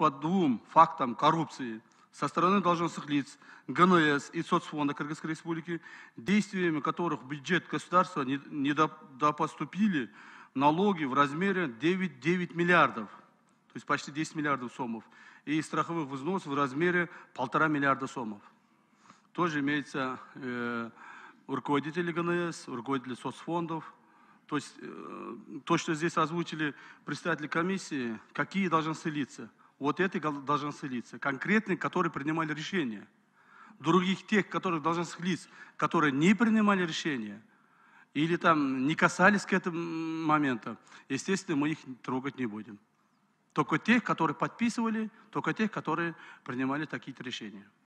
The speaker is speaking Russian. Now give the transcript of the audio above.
по двум фактам коррупции со стороны должностных лиц ГНС и Соцфонда Кыргызской Республики, действиями которых в бюджет государства не недопоступили налоги в размере 9, 9 миллиардов, то есть почти 10 миллиардов сомов, и страховых взносов в размере полтора миллиарда сомов. Тоже имеется э, руководители ГНС, руководители соцфондов, то есть э, то, что здесь озвучили представители комиссии, какие должны лица – вот эти должны лица, конкретные, которые принимали решения. Других тех, которых должны лиц, которые не принимали решения, или там не касались к этому моменту, естественно, мы их трогать не будем. Только тех, которые подписывали, только тех, которые принимали такие-то решения.